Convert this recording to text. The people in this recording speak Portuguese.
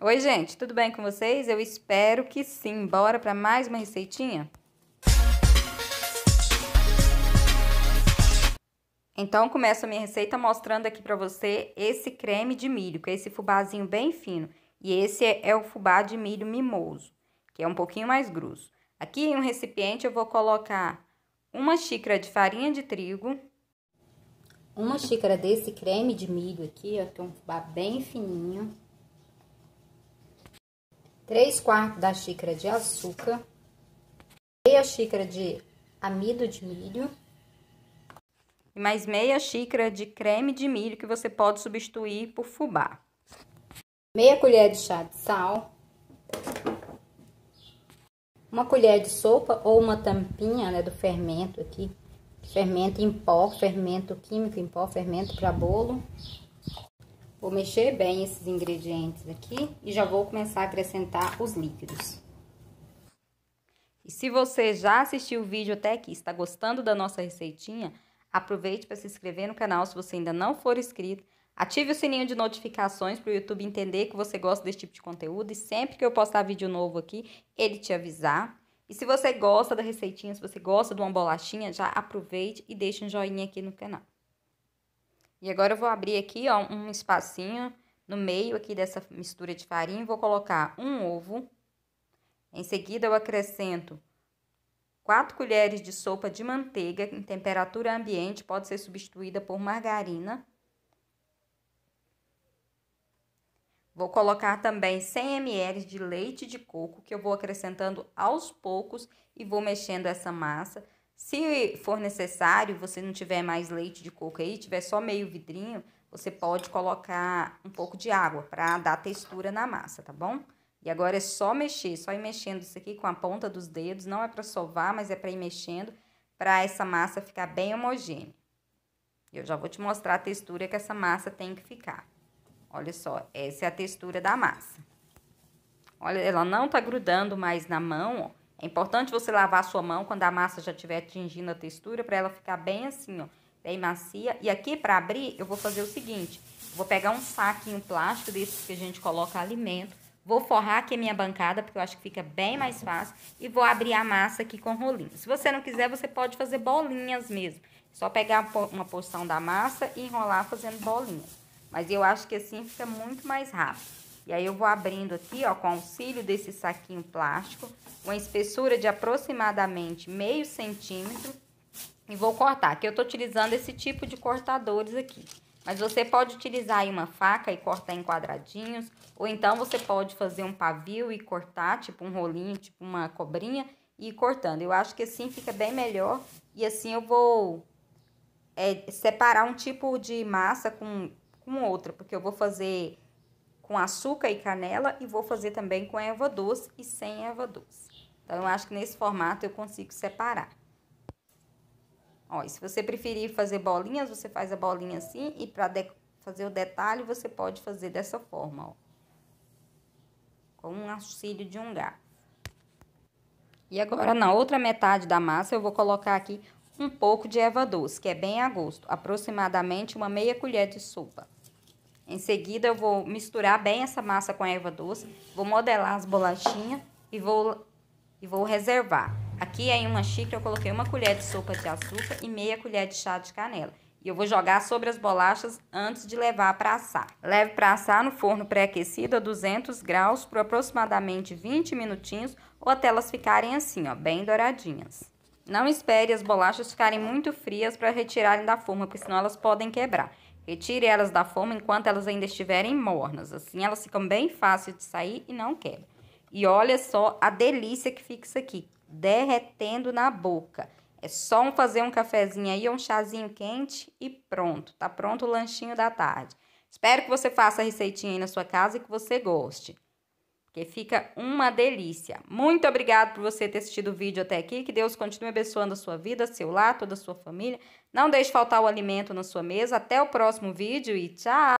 Oi, gente, tudo bem com vocês? Eu espero que sim. Bora para mais uma receitinha? Então, começo a minha receita mostrando aqui para você esse creme de milho, que é esse fubazinho bem fino. E esse é, é, o fubá de milho mimoso, que é um pouquinho mais grosso. Aqui em um recipiente eu vou colocar uma xícara de farinha de trigo, uma xícara desse creme de milho aqui, ó, que é um fubá bem fininho. 3 quartos da xícara de açúcar, meia xícara de amido de milho e mais meia xícara de creme de milho que você pode substituir por fubá. Meia colher de chá de sal, uma colher de sopa ou uma tampinha né, do fermento aqui, fermento em pó, fermento químico em pó, fermento para bolo. Vou mexer bem esses ingredientes aqui e já vou começar a acrescentar os líquidos. E se você já assistiu o vídeo até aqui e está gostando da nossa receitinha, aproveite para se inscrever no canal se você ainda não for inscrito. Ative o sininho de notificações para o YouTube entender que você gosta desse tipo de conteúdo e sempre que eu postar vídeo novo aqui, ele te avisar. E se você gosta da receitinha, se você gosta de uma bolachinha, já aproveite e deixe um joinha aqui no canal. E agora eu vou abrir aqui, ó, um espacinho no meio aqui dessa mistura de farinha, vou colocar um ovo. Em seguida, eu acrescento 4 colheres de sopa de manteiga em temperatura ambiente, pode ser substituída por margarina. Vou colocar também 100 ml de leite de coco, que eu vou acrescentando aos poucos e vou mexendo essa massa se for necessário, você não tiver mais leite de coco aí, tiver só meio vidrinho, você pode colocar um pouco de água para dar textura na massa, tá bom? E agora é só mexer, só ir mexendo isso aqui com a ponta dos dedos, não é para sovar, mas é para ir mexendo para essa massa ficar bem homogênea. Eu já vou te mostrar a textura que essa massa tem que ficar. Olha só, essa é a textura da massa. Olha, ela não tá grudando mais na mão, ó. É importante você lavar a sua mão quando a massa já estiver atingindo a textura para ela ficar bem assim, ó, bem macia. E aqui para abrir, eu vou fazer o seguinte, vou pegar um saquinho plástico desses que a gente coloca alimento, vou forrar aqui a minha bancada, porque eu acho que fica bem mais fácil, e vou abrir a massa aqui com rolinho. Se você não quiser, você pode fazer bolinhas mesmo. É só pegar uma porção da massa e enrolar fazendo bolinhas. Mas eu acho que assim fica muito mais rápido. E aí eu vou abrindo aqui, ó, com auxílio desse saquinho plástico, uma espessura de aproximadamente meio centímetro e vou cortar. Aqui eu tô utilizando esse tipo de cortadores aqui. Mas você pode utilizar aí uma faca e cortar em quadradinhos, ou então você pode fazer um pavio e cortar, tipo um rolinho, tipo uma cobrinha, e ir cortando. Eu acho que assim fica bem melhor e assim eu vou é, separar um tipo de massa com, com outra, porque eu vou fazer com açúcar e canela e vou fazer também com erva doce e sem erva doce. Então, eu acho que nesse formato eu consigo separar. Ó, se você preferir fazer bolinhas, você faz a bolinha assim e para fazer o detalhe, você pode fazer dessa forma, ó. Com um auxílio de um garfo. E agora, na outra metade da massa, eu vou colocar aqui um pouco de erva doce, que é bem a gosto, aproximadamente uma meia colher de sopa. Em seguida, eu vou misturar bem essa massa com a erva doce, vou modelar as bolachinhas e vou, e vou reservar. Aqui é em uma xícara eu coloquei uma colher de sopa de açúcar e meia colher de chá de canela. E eu vou jogar sobre as bolachas antes de levar para assar. Leve para assar no forno pré-aquecido a 200 graus por aproximadamente 20 minutinhos ou até elas ficarem assim, ó, bem douradinhas. Não espere as bolachas ficarem muito frias para retirarem da forma, porque senão elas podem quebrar. Retire elas da forma enquanto elas ainda estiverem mornas. Assim elas ficam bem fáceis de sair e não quebram. E olha só a delícia que fica isso aqui, derretendo na boca. É só fazer um cafezinho aí, um chazinho quente e pronto. Tá pronto o lanchinho da tarde. Espero que você faça a receitinha aí na sua casa e que você goste que fica uma delícia. Muito obrigado por você ter assistido o vídeo até aqui, que Deus continue abençoando a sua vida, seu lar, toda a sua família. Não deixe faltar o alimento na sua mesa. Até o próximo vídeo e tchau!